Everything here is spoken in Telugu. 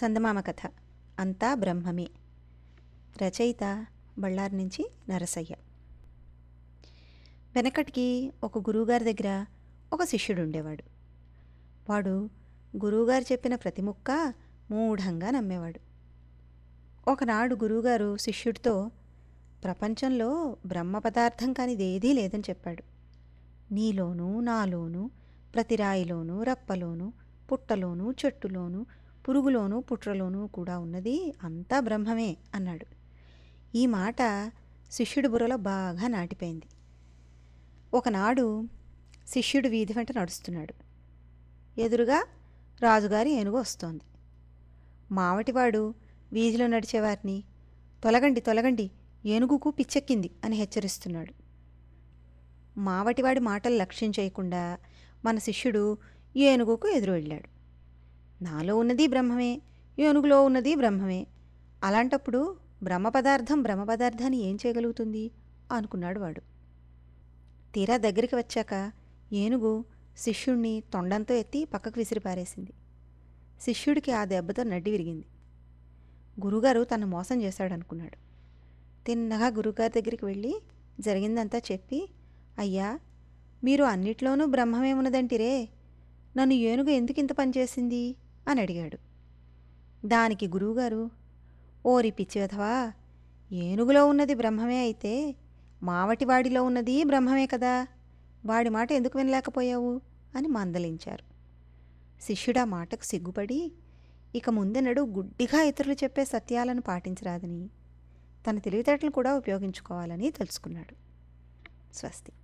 చందమామ కథ అంతా బ్రహ్మమే రచయిత బళ్ళారి నుంచి నరసయ్య వెనకటికి ఒక గురువుగారి దగ్గర ఒక శిష్యుడు ఉండేవాడు వాడు గురువుగారు చెప్పిన ప్రతి ముక్క మూఢంగా నమ్మేవాడు ఒకనాడు గురువుగారు శిష్యుడితో ప్రపంచంలో బ్రహ్మ పదార్థం కానిదేదీ లేదని చెప్పాడు నీలోనూ నాలోనూ ప్రతిరాయిలోనూ రప్పలోనూ పుట్టలోనూ చెట్టులోనూ పురుగులోనూ పుట్రలోనూ కూడా ఉన్నది అంతా బ్రహ్మమే అన్నాడు ఈ మాట శిష్యుడి బుర్రలో బాగా నాటిపోయింది ఒకనాడు శిష్యుడు వీధి వెంట నడుస్తున్నాడు ఎదురుగా రాజుగారి ఏనుగు వస్తోంది మావటివాడు వీధిలో నడిచేవారిని తొలగండి తొలగండి ఏనుగుకు పిచ్చెక్కింది అని హెచ్చరిస్తున్నాడు మావటివాడి మాటలు లక్ష్యం చేయకుండా మన శిష్యుడు ఏనుగుకు ఎదురు వెళ్ళాడు నాలో ఉన్నది బ్రహ్మమే ఏనుగులో ఉన్నది బ్రహ్మమే అలాంటప్పుడు బ్రహ్మ పదార్థం బ్రహ్మ పదార్థాన్ని ఏం చేయగలుగుతుంది అనుకున్నాడు వాడు తీరా దగ్గరికి వచ్చాక ఏనుగు శిష్యుణ్ణి తొండంతో ఎత్తి పక్కకు విసిరిపారేసింది శిష్యుడికి ఆ దెబ్బతో నడ్డి విరిగింది గురుగారు తను మోసం చేశాడనుకున్నాడు తిన్నగా గురుగారి దగ్గరికి వెళ్ళి జరిగిందంతా చెప్పి అయ్యా మీరు అన్నిట్లోనూ బ్రహ్మమే ఉన్నదంటిరే నన్ను ఏనుగు ఎందుకు ఇంత పనిచేసింది అని అడిగాడు దానికి గురువుగారు ఓరి పిచ్చివథవా ఏనుగులో ఉన్నది బ్రహ్మమే అయితే మావటివాడిలో ఉన్నది బ్రహ్మమే కదా వాడి మాట ఎందుకు వినలేకపోయావు అని మందలించారు శిష్యుడా మాటకు సిగ్గుపడి ఇక ముందెనడు గుడ్డిగా ఇతరులు చెప్పే సత్యాలను పాటించరాదని తన తెలివితేటలు కూడా ఉపయోగించుకోవాలని తెలుసుకున్నాడు స్వస్తి